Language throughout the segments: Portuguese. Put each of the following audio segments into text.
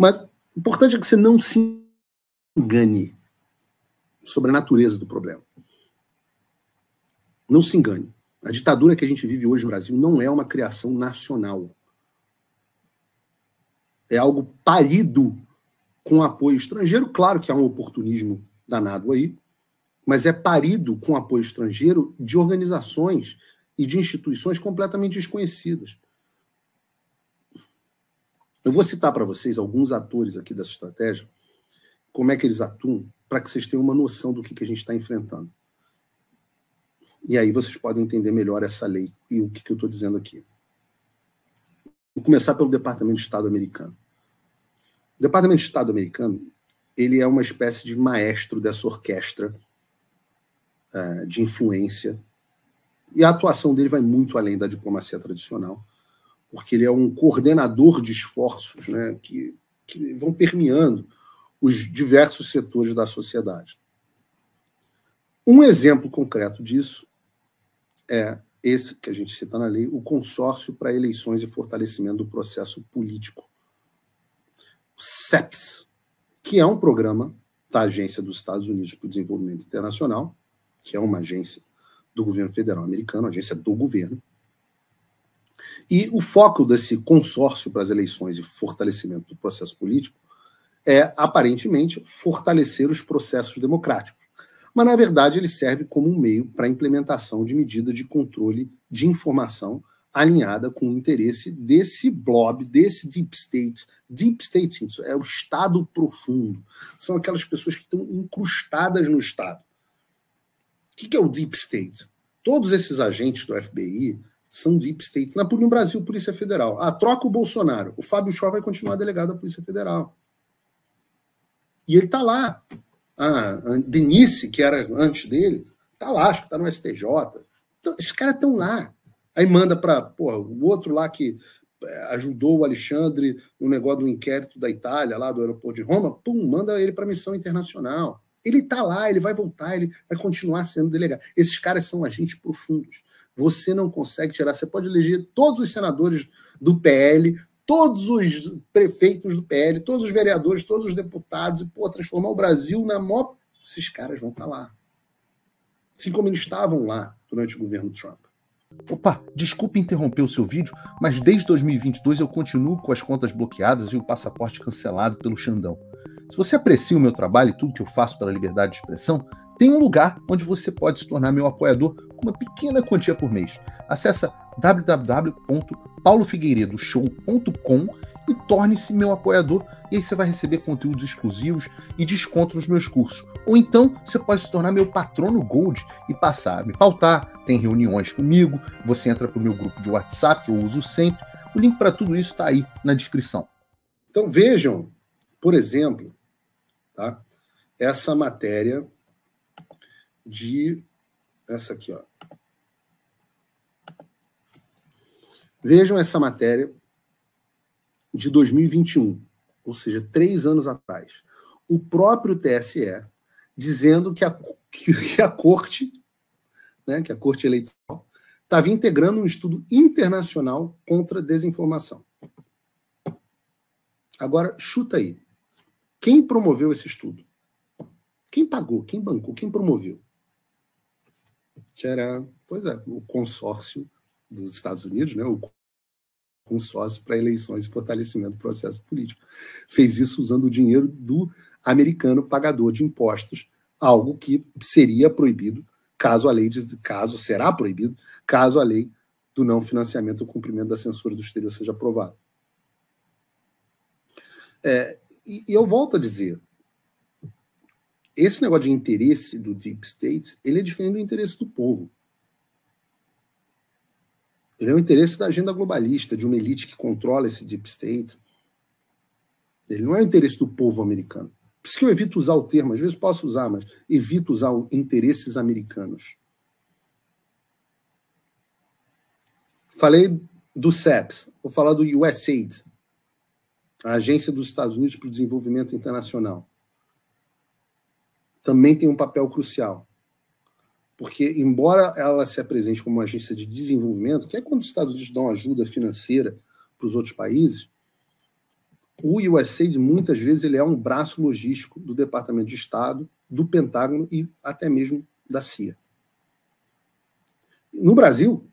Mas o importante é que você não se engane sobre a natureza do problema. Não se engane. A ditadura que a gente vive hoje no Brasil não é uma criação nacional. É algo parido com apoio estrangeiro. Claro que há um oportunismo danado aí, mas é parido com apoio estrangeiro de organizações e de instituições completamente desconhecidas. Eu vou citar para vocês alguns atores aqui dessa estratégia, como é que eles atuam, para que vocês tenham uma noção do que, que a gente está enfrentando. E aí vocês podem entender melhor essa lei e o que, que eu estou dizendo aqui. Vou começar pelo Departamento de Estado americano. O Departamento de Estado americano ele é uma espécie de maestro dessa orquestra uh, de influência e a atuação dele vai muito além da diplomacia tradicional porque ele é um coordenador de esforços né, que, que vão permeando os diversos setores da sociedade. Um exemplo concreto disso é esse que a gente cita na lei, o Consórcio para Eleições e Fortalecimento do Processo Político, o CEPS, que é um programa da Agência dos Estados Unidos para o Desenvolvimento Internacional, que é uma agência do governo federal americano, agência do governo, e o foco desse consórcio para as eleições e fortalecimento do processo político é, aparentemente, fortalecer os processos democráticos. Mas, na verdade, ele serve como um meio para a implementação de medida de controle de informação alinhada com o interesse desse blob, desse deep state. Deep state isso é o Estado profundo. São aquelas pessoas que estão incrustadas no Estado. O que é o deep state? Todos esses agentes do FBI, são deep state. Na, no Brasil, Polícia Federal. Ah, troca o Bolsonaro. O Fábio Chó vai continuar delegado da Polícia Federal. E ele está lá. Ah, a Denise, que era antes dele, está lá, acho que está no STJ. Então, esses caras estão lá. Aí manda para o outro lá que eh, ajudou o Alexandre no negócio do inquérito da Itália, lá do aeroporto de Roma, pum, manda ele para missão internacional. Ele está lá, ele vai voltar, ele vai continuar sendo delegado. Esses caras são agentes profundos. Você não consegue tirar. Você pode eleger todos os senadores do PL, todos os prefeitos do PL, todos os vereadores, todos os deputados, e, pô, transformar o Brasil na maior. Esses caras vão estar tá lá. Assim como eles estavam lá durante o governo Trump. Opa, desculpe interromper o seu vídeo, mas desde 2022 eu continuo com as contas bloqueadas e o passaporte cancelado pelo Xandão. Se você aprecia o meu trabalho e tudo que eu faço pela liberdade de expressão, tem um lugar onde você pode se tornar meu apoiador com uma pequena quantia por mês. Acesse www.paulofigueiredoshow.com e torne-se meu apoiador e aí você vai receber conteúdos exclusivos e desconto nos meus cursos. Ou então você pode se tornar meu patrono Gold e passar a me pautar, tem reuniões comigo, você entra para o meu grupo de WhatsApp que eu uso sempre. O link para tudo isso está aí na descrição. Então vejam, por exemplo, tá? essa matéria de essa aqui, ó. Vejam essa matéria de 2021, ou seja, três anos atrás. O próprio TSE dizendo que a, que, a corte, né, que a corte eleitoral estava integrando um estudo internacional contra desinformação. Agora, chuta aí. Quem promoveu esse estudo? Quem pagou? Quem bancou? Quem promoveu? que era, pois é, o consórcio dos Estados Unidos, né, o consórcio para eleições e fortalecimento do processo político. Fez isso usando o dinheiro do americano pagador de impostos, algo que seria proibido caso a lei de, caso será proibido caso a lei do não financiamento ou cumprimento da censura do exterior seja aprovada. É, e, e eu volto a dizer, esse negócio de interesse do deep state, ele é diferente do interesse do povo. Ele é o interesse da agenda globalista, de uma elite que controla esse deep state. Ele não é o interesse do povo americano. Por isso que eu evito usar o termo, às vezes posso usar, mas evito usar o interesses americanos. Falei do CEPS, vou falar do USAID, a Agência dos Estados Unidos para o Desenvolvimento Internacional também tem um papel crucial. Porque, embora ela se apresente como uma agência de desenvolvimento, que é quando os Estados Unidos dão ajuda financeira para os outros países, o USAID, muitas vezes, ele é um braço logístico do Departamento de Estado, do Pentágono e até mesmo da CIA. No Brasil,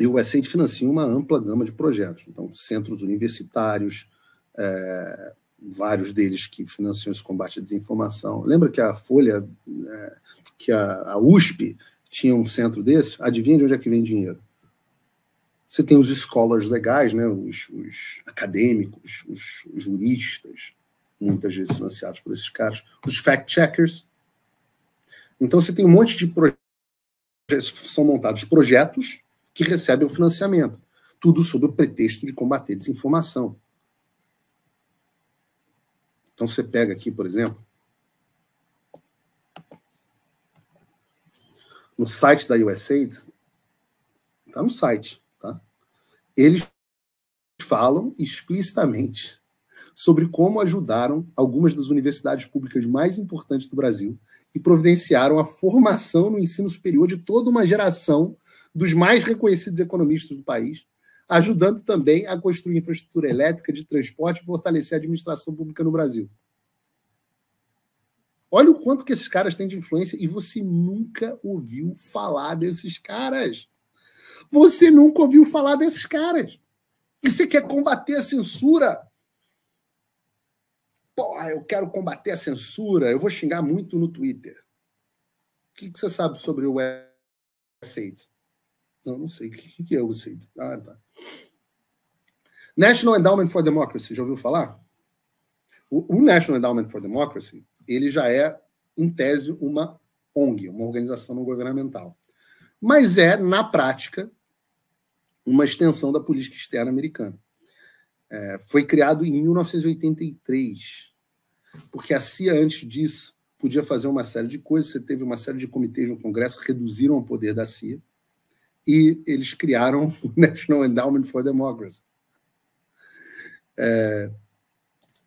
o USAID financia uma ampla gama de projetos. Então, centros universitários, eh, vários deles que financiam esse combate à desinformação. Lembra que a Folha, é, que a, a, USP tinha um centro desse? Adivinha de onde é que vem dinheiro? Você tem os scholars legais, né, os, os acadêmicos, os, os juristas, muitas vezes financiados por esses caras, os fact-checkers. Então você tem um monte de projetos, são montados projetos que recebem o financiamento, tudo sob o pretexto de combater desinformação. Então você pega aqui, por exemplo, no site da USAID, está no site, tá? Eles falam explicitamente sobre como ajudaram algumas das universidades públicas mais importantes do Brasil e providenciaram a formação no ensino superior de toda uma geração dos mais reconhecidos economistas do país ajudando também a construir infraestrutura elétrica, de transporte e fortalecer a administração pública no Brasil. Olha o quanto que esses caras têm de influência e você nunca ouviu falar desses caras. Você nunca ouviu falar desses caras. E você quer combater a censura? Porra, eu quero combater a censura. Eu vou xingar muito no Twitter. O que, que você sabe sobre o Web não, não sei. O que, que é o CID? Ah, tá. National Endowment for Democracy, já ouviu falar? O, o National Endowment for Democracy, ele já é, em tese, uma ONG, uma organização não governamental. Mas é, na prática, uma extensão da política externa americana. É, foi criado em 1983, porque a CIA, antes disso, podia fazer uma série de coisas. Você teve uma série de comitês no Congresso que reduziram o poder da CIA e eles criaram o National Endowment for Democracy. É,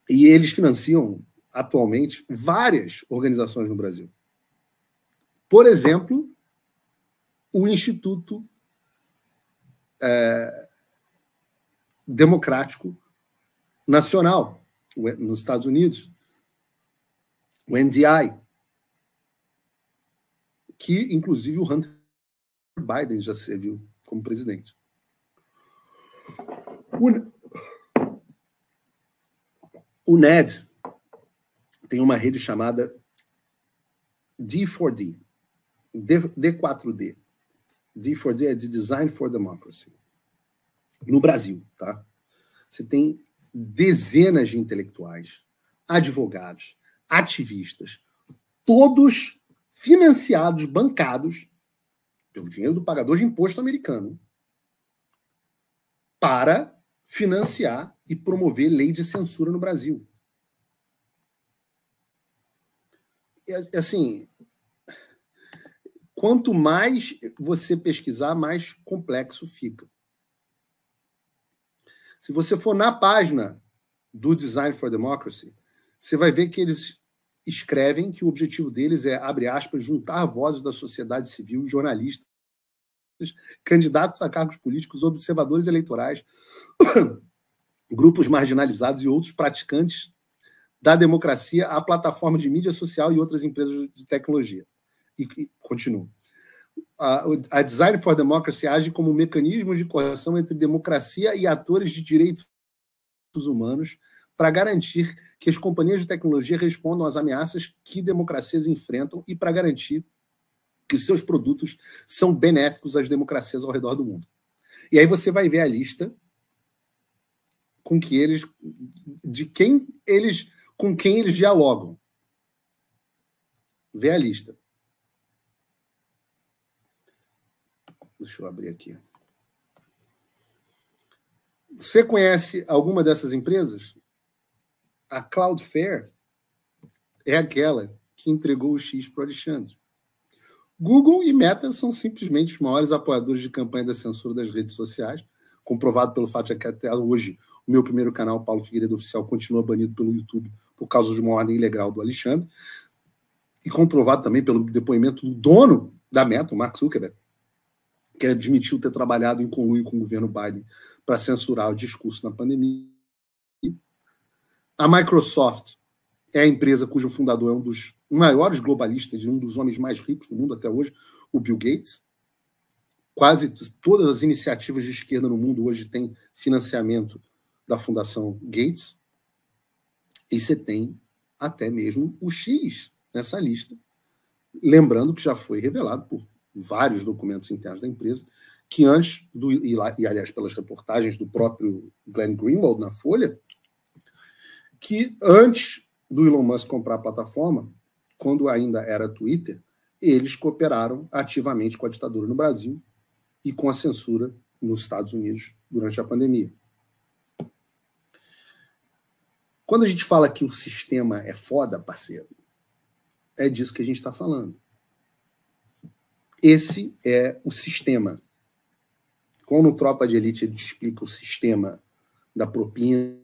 e eles financiam, atualmente, várias organizações no Brasil. Por exemplo, o Instituto é, Democrático Nacional, nos Estados Unidos, o NDI, que, inclusive, o Hunter Biden já serviu como presidente. O, NED tem uma rede chamada D4D, D4D. D4D é de Design for Democracy. No Brasil, tá? Você tem dezenas de intelectuais, advogados, ativistas, todos financiados, bancados pelo dinheiro do pagador de imposto americano, para financiar e promover lei de censura no Brasil. É assim, quanto mais você pesquisar, mais complexo fica. Se você for na página do Design for Democracy, você vai ver que eles escrevem que o objetivo deles é, abre aspas, juntar vozes da sociedade civil, jornalistas, candidatos a cargos políticos, observadores eleitorais, grupos marginalizados e outros praticantes da democracia à plataforma de mídia social e outras empresas de tecnologia. E, e continua. A, a Design for Democracy age como um mecanismo de correção entre democracia e atores de direitos humanos para garantir que as companhias de tecnologia respondam às ameaças que democracias enfrentam e para garantir que seus produtos são benéficos às democracias ao redor do mundo. E aí você vai ver a lista com que eles de quem eles com quem eles dialogam. Vê a lista. Deixa eu abrir aqui. Você conhece alguma dessas empresas? a Cloudflare é aquela que entregou o X para o Alexandre. Google e Meta são simplesmente os maiores apoiadores de campanha da censura das redes sociais, comprovado pelo fato de que até hoje o meu primeiro canal, Paulo Figueiredo Oficial, continua banido pelo YouTube por causa de uma ordem ilegal do Alexandre, e comprovado também pelo depoimento do dono da Meta, o Mark Zuckerberg, que admitiu ter trabalhado em conluio com o governo Biden para censurar o discurso na pandemia a Microsoft é a empresa cujo fundador é um dos maiores globalistas e um dos homens mais ricos do mundo até hoje, o Bill Gates. Quase todas as iniciativas de esquerda no mundo hoje têm financiamento da Fundação Gates. E você tem até mesmo o X nessa lista. Lembrando que já foi revelado por vários documentos internos da empresa que antes do e, aliás pelas reportagens do próprio Glenn Greenwald na Folha, que antes do Elon Musk comprar a plataforma, quando ainda era Twitter, eles cooperaram ativamente com a ditadura no Brasil e com a censura nos Estados Unidos durante a pandemia. Quando a gente fala que o sistema é foda, parceiro, é disso que a gente está falando. Esse é o sistema. Como o Tropa de Elite explica o sistema da propina,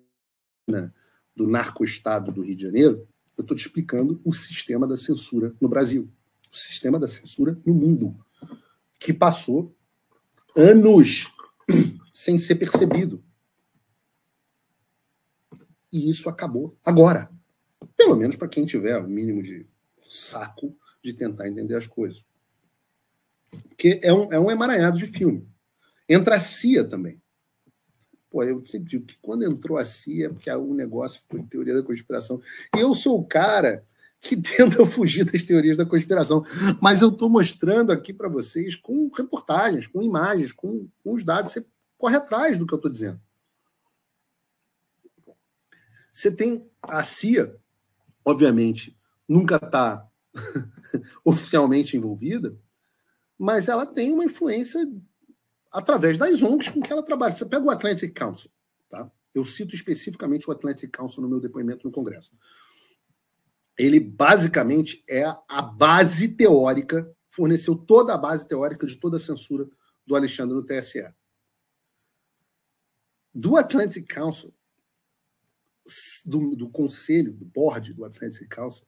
do narco-estado do Rio de Janeiro, eu estou te explicando o sistema da censura no Brasil, o sistema da censura no mundo, que passou anos sem ser percebido. E isso acabou agora. Pelo menos para quem tiver o mínimo de saco de tentar entender as coisas. Porque é um, é um emaranhado de filme. Entra a CIA também. Pô, eu sempre digo que quando entrou a CIA é porque o negócio ficou em teoria da conspiração. E eu sou o cara que tenta fugir das teorias da conspiração. Mas eu estou mostrando aqui para vocês com reportagens, com imagens, com, com os dados. Você corre atrás do que eu estou dizendo. Você tem a CIA, obviamente, nunca está oficialmente envolvida, mas ela tem uma influência através das ONGs com que ela trabalha. Você pega o Atlantic Council, tá? Eu cito especificamente o Atlantic Council no meu depoimento no Congresso. Ele basicamente é a base teórica, forneceu toda a base teórica de toda a censura do Alexandre no TSE. Do Atlantic Council, do, do conselho, do board do Atlantic Council,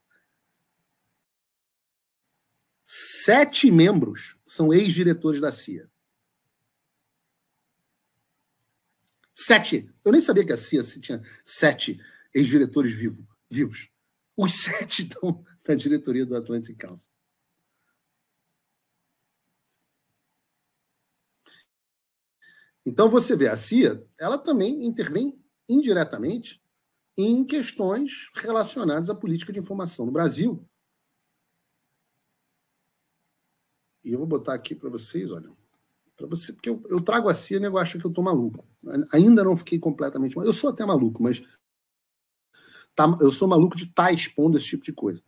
sete membros são ex-diretores da CIA. Sete. Eu nem sabia que a CIA assim, tinha sete ex-diretores vivo, vivos. Os sete estão na diretoria do Atlantic Council. Então você vê, a CIA, ela também intervém indiretamente em questões relacionadas à política de informação no Brasil. E eu vou botar aqui para vocês, olha. Para você, porque eu, eu, trago a CIA, nego acha que eu tô maluco. Ainda não fiquei completamente maluco. Eu sou até maluco, mas tá, eu sou maluco de estar tá expondo esse tipo de coisa.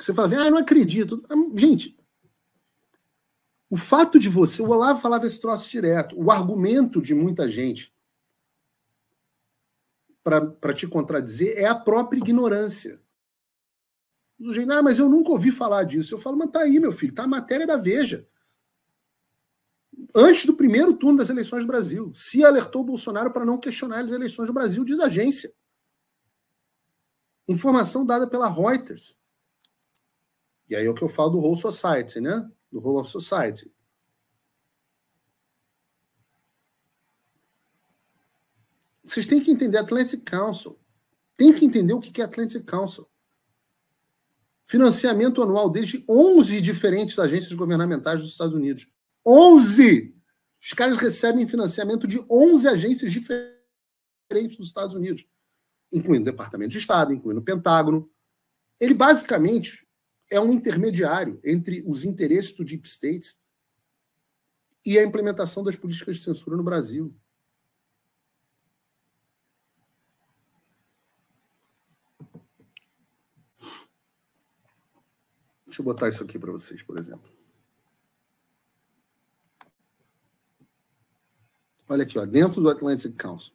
Você fala assim, ah, não acredito. Gente, o fato de você. O Olavo falava esse troço direto. O argumento de muita gente para te contradizer é a própria ignorância. O sujeito, ah, mas eu nunca ouvi falar disso. Eu falo, mas tá aí, meu filho, tá a matéria da Veja. Antes do primeiro turno das eleições do Brasil. Se alertou Bolsonaro para não questionar as eleições do Brasil, diz a agência. Informação dada pela Reuters. E aí é o que eu falo do Whole Society, né? Do Whole of Society. Vocês têm que entender Atlantic Council. Tem que entender o que é Atlantic Council financiamento anual desde 11 diferentes agências governamentais dos Estados Unidos. 11! Os caras recebem financiamento de 11 agências diferentes dos Estados Unidos, incluindo o Departamento de Estado, incluindo o Pentágono. Ele basicamente é um intermediário entre os interesses do Deep State e a implementação das políticas de censura no Brasil. Deixa eu botar isso aqui para vocês, por exemplo. Olha aqui, ó, dentro do Atlantic Council.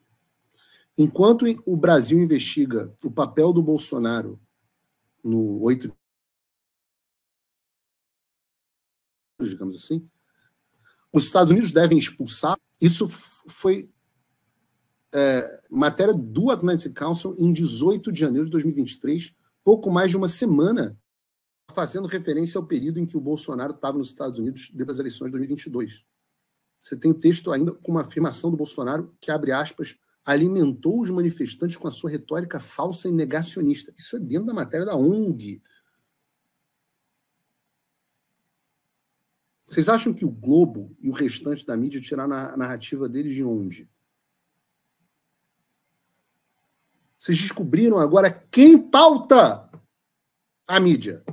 Enquanto o Brasil investiga o papel do Bolsonaro no 8 digamos assim, os Estados Unidos devem expulsar. Isso foi é, matéria do Atlantic Council em 18 de janeiro de 2023, pouco mais de uma semana fazendo referência ao período em que o Bolsonaro estava nos Estados Unidos depois das eleições de 2022. Você tem texto ainda com uma afirmação do Bolsonaro que, abre aspas, alimentou os manifestantes com a sua retórica falsa e negacionista. Isso é dentro da matéria da ONG. Vocês acham que o Globo e o restante da mídia tiraram a narrativa deles de onde? Vocês descobriram agora quem pauta a mídia.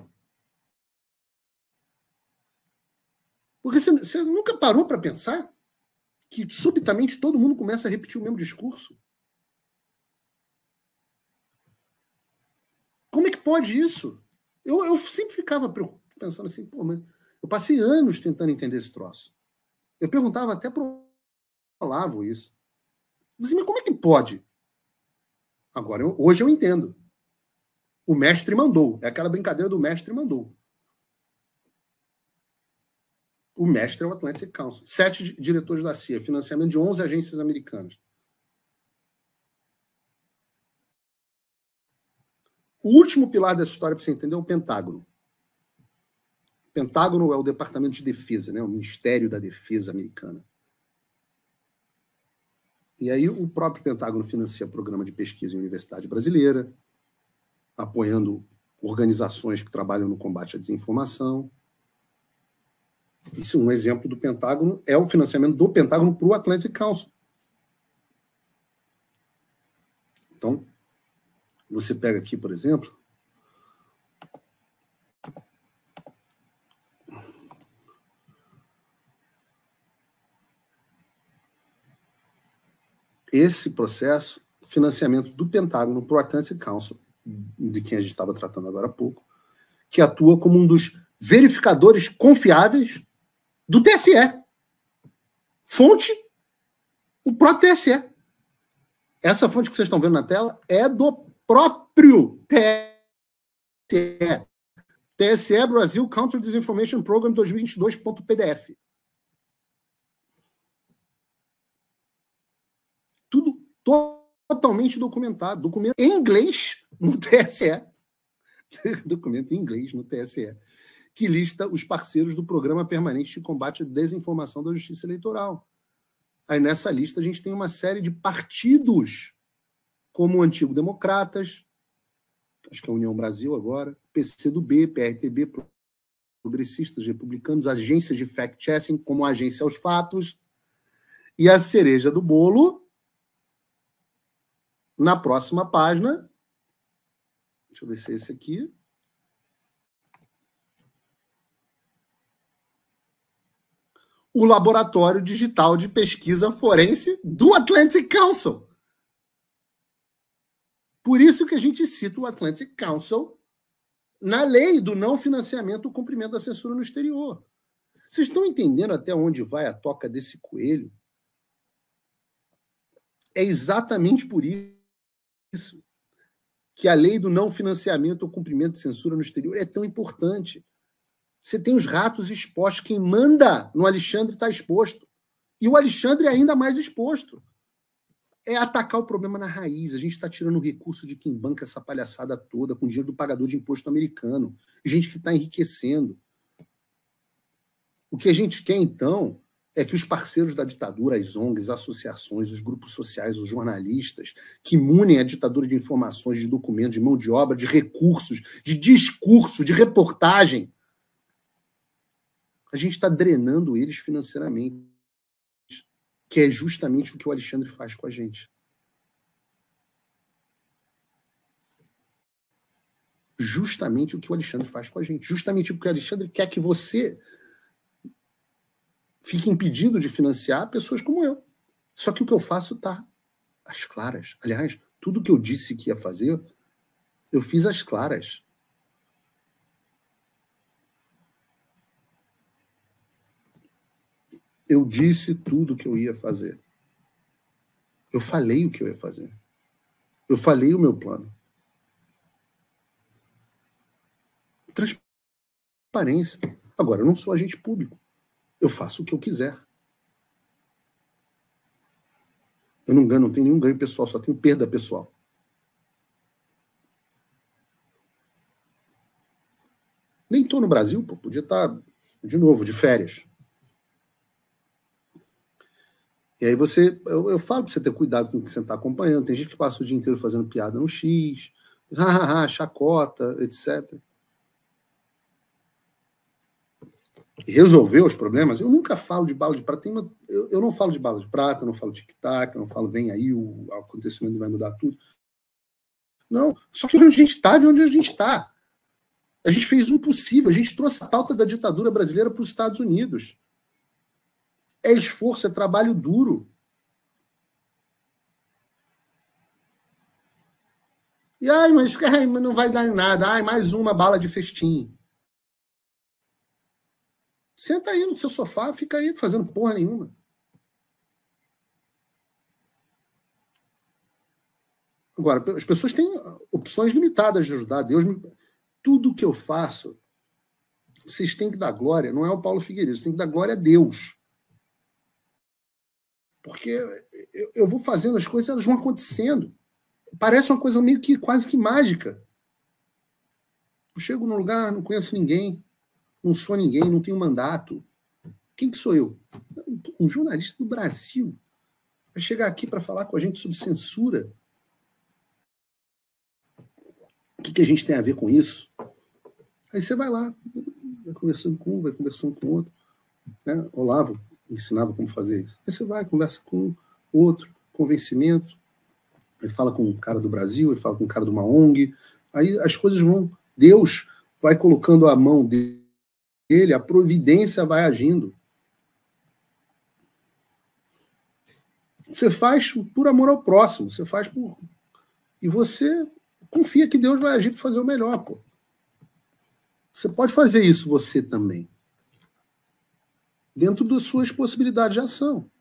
Porque você, você nunca parou para pensar que subitamente todo mundo começa a repetir o mesmo discurso? Como é que pode isso? Eu, eu sempre ficava pensando assim, pô, mas eu passei anos tentando entender esse troço. Eu perguntava até pro Olavo isso. disse, assim, mas como é que pode? Agora, eu, hoje eu entendo. O mestre mandou. É aquela brincadeira do mestre mandou. O mestre é o Atlantic Council. Sete diretores da CIA, financiamento de 11 agências americanas. O último pilar dessa história, para você entender, é o Pentágono. O Pentágono é o Departamento de Defesa, né? o Ministério da Defesa americana. E aí o próprio Pentágono financia programa de pesquisa em universidade brasileira, apoiando organizações que trabalham no combate à desinformação. Isso, um exemplo do Pentágono é o financiamento do Pentágono para o Atlantic Council. Então, você pega aqui, por exemplo, esse processo, financiamento do Pentágono para o Atlantic Council, de quem a gente estava tratando agora há pouco, que atua como um dos verificadores confiáveis do TSE. Fonte, o próprio TSE. Essa fonte que vocês estão vendo na tela é do próprio TSE. TSE Brasil Counter Disinformation Program 2022.pdf. Tudo totalmente documentado. Documento em inglês no TSE. Documento em inglês no TSE que lista os parceiros do Programa Permanente de Combate à Desinformação da Justiça Eleitoral. Aí nessa lista a gente tem uma série de partidos, como o Antigo Democratas, acho que é a União Brasil agora, PCdoB, PRTB, Progressistas Republicanos, agências de fact-checking, como a Agência aos Fatos, e a cereja do bolo, na próxima página, deixa eu descer esse aqui, o Laboratório Digital de Pesquisa Forense do Atlantic Council. Por isso que a gente cita o Atlantic Council na lei do não financiamento ou cumprimento da censura no exterior. Vocês estão entendendo até onde vai a toca desse coelho? É exatamente por isso que a lei do não financiamento ou cumprimento de censura no exterior é tão importante. Você tem os ratos expostos. Quem manda no Alexandre está exposto. E o Alexandre é ainda mais exposto. É atacar o problema na raiz. A gente está tirando o recurso de quem banca essa palhaçada toda com dinheiro do pagador de imposto americano. Gente que está enriquecendo. O que a gente quer, então, é que os parceiros da ditadura, as ONGs, as associações, os grupos sociais, os jornalistas, que munem a ditadura de informações, de documentos, de mão de obra, de recursos, de discurso, de reportagem, a gente está drenando eles financeiramente, que é justamente o que o Alexandre faz com a gente. Justamente o que o Alexandre faz com a gente. Justamente o que o Alexandre quer que você fique impedido de financiar pessoas como eu. Só que o que eu faço tá às claras. Aliás, tudo que eu disse que ia fazer, eu fiz às claras. Eu disse tudo o que eu ia fazer. Eu falei o que eu ia fazer. Eu falei o meu plano. Transparência. Agora, eu não sou agente público. Eu faço o que eu quiser. Eu não ganho, não tenho nenhum ganho pessoal, só tenho perda pessoal. Nem estou no Brasil, pô, podia estar, tá de novo, de férias. E aí você, eu, eu falo para você ter cuidado com o que você está acompanhando. Tem gente que passa o dia inteiro fazendo piada no X, chacota, etc. E os problemas. Eu nunca falo de bala de prata. Uma, eu, eu, não falo de bala de prata, eu não falo de tic-tac, eu não falo vem aí o acontecimento vai mudar tudo. Não, só que onde a gente está, e é onde a gente está. A gente fez o impossível, a gente trouxe a pauta da ditadura brasileira para os Estados Unidos é esforço, é trabalho duro. E ai, mas não vai dar em nada. Ai, mais uma bala de festim. Senta aí no seu sofá, fica aí fazendo porra nenhuma. Agora, as pessoas têm opções limitadas de ajudar. Deus me... Tudo que eu faço, vocês têm que dar glória. Não é o Paulo Figueiredo, vocês têm que dar glória a Deus. Porque eu, eu vou fazendo as coisas, elas vão acontecendo. Parece uma coisa meio que quase que mágica. Eu chego num lugar, não conheço ninguém, não sou ninguém, não tenho mandato. Quem que sou eu? Um jornalista do Brasil vai chegar aqui para falar com a gente sobre censura. O que, que a gente tem a ver com isso? Aí você vai lá, vai conversando com um, vai conversando com outro. Né? Olavo, ensinava como fazer isso. Aí você vai, conversa com outro, convencimento, e fala com um cara do Brasil, e fala com um cara de uma ONG. Aí as coisas vão. Deus vai colocando a mão dele, a providência vai agindo. Você faz por amor ao próximo, você faz por. E você confia que Deus vai agir para fazer o melhor, pô. Você pode fazer isso você também dentro das suas possibilidades de ação.